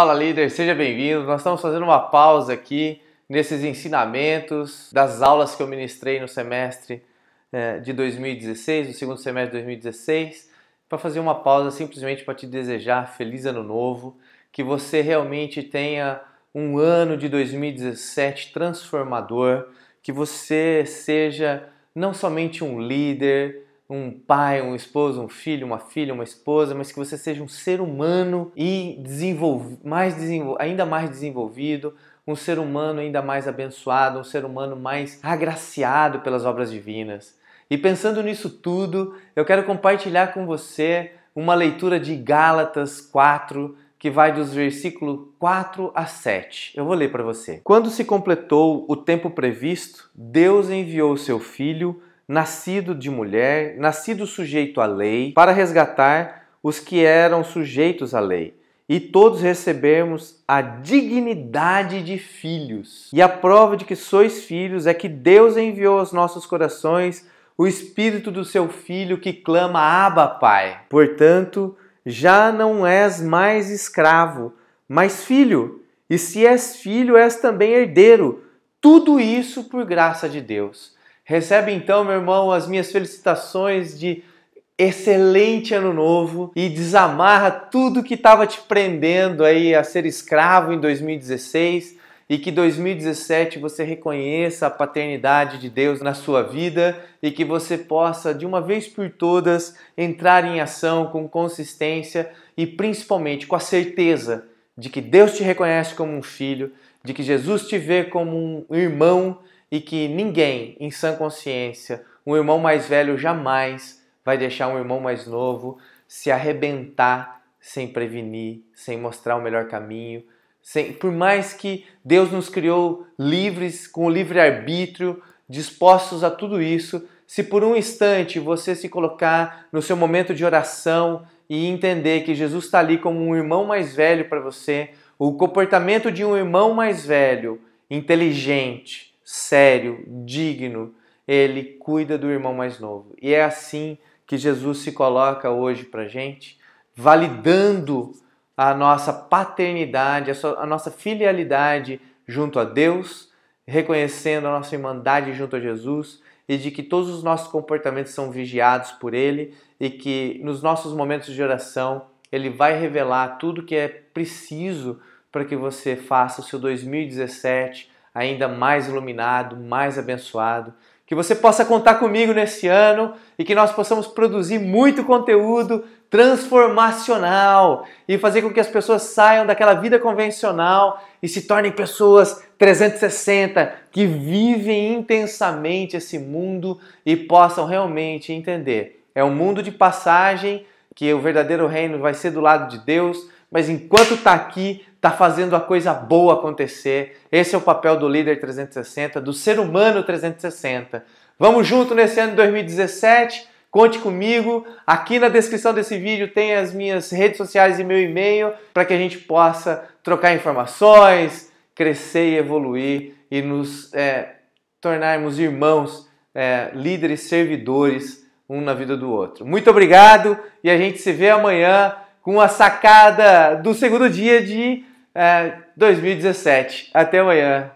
Fala líder, seja bem-vindo. Nós estamos fazendo uma pausa aqui nesses ensinamentos das aulas que eu ministrei no semestre é, de 2016, no segundo semestre de 2016, para fazer uma pausa simplesmente para te desejar feliz ano novo, que você realmente tenha um ano de 2017 transformador, que você seja não somente um líder, um pai, um esposo, um filho, uma filha, uma esposa, mas que você seja um ser humano e mais ainda mais desenvolvido, um ser humano ainda mais abençoado, um ser humano mais agraciado pelas obras divinas. E pensando nisso tudo, eu quero compartilhar com você uma leitura de Gálatas 4, que vai dos versículos 4 a 7. Eu vou ler para você. Quando se completou o tempo previsto, Deus enviou seu filho nascido de mulher, nascido sujeito à lei, para resgatar os que eram sujeitos à lei, e todos recebemos a dignidade de filhos. E a prova de que sois filhos é que Deus enviou aos nossos corações o espírito do seu filho que clama: Abba, Pai. Portanto, já não és mais escravo, mas filho. E se és filho, és também herdeiro. Tudo isso por graça de Deus Recebe então, meu irmão, as minhas felicitações de excelente ano novo e desamarra tudo que estava te prendendo aí a ser escravo em 2016 e que 2017 você reconheça a paternidade de Deus na sua vida e que você possa, de uma vez por todas, entrar em ação com consistência e principalmente com a certeza de que Deus te reconhece como um filho, de que Jesus te vê como um irmão e que ninguém, em sã consciência, um irmão mais velho jamais vai deixar um irmão mais novo se arrebentar sem prevenir, sem mostrar o melhor caminho. Sem, por mais que Deus nos criou livres, com o livre-arbítrio, dispostos a tudo isso, se por um instante você se colocar no seu momento de oração e entender que Jesus está ali como um irmão mais velho para você, o comportamento de um irmão mais velho, inteligente, sério, digno, ele cuida do irmão mais novo. E é assim que Jesus se coloca hoje para gente, validando a nossa paternidade, a nossa filialidade junto a Deus, reconhecendo a nossa irmandade junto a Jesus e de que todos os nossos comportamentos são vigiados por Ele e que nos nossos momentos de oração Ele vai revelar tudo que é preciso para que você faça o seu 2017 ainda mais iluminado, mais abençoado. Que você possa contar comigo nesse ano e que nós possamos produzir muito conteúdo transformacional e fazer com que as pessoas saiam daquela vida convencional e se tornem pessoas 360 que vivem intensamente esse mundo e possam realmente entender. É um mundo de passagem que o verdadeiro reino vai ser do lado de Deus mas enquanto está aqui, está fazendo a coisa boa acontecer. Esse é o papel do líder 360, do ser humano 360. Vamos junto nesse ano de 2017. Conte comigo. Aqui na descrição desse vídeo tem as minhas redes sociais e meu e-mail para que a gente possa trocar informações, crescer e evoluir e nos é, tornarmos irmãos, é, líderes, servidores um na vida do outro. Muito obrigado e a gente se vê amanhã com a sacada do segundo dia de é, eh, 2017. Até amanhã.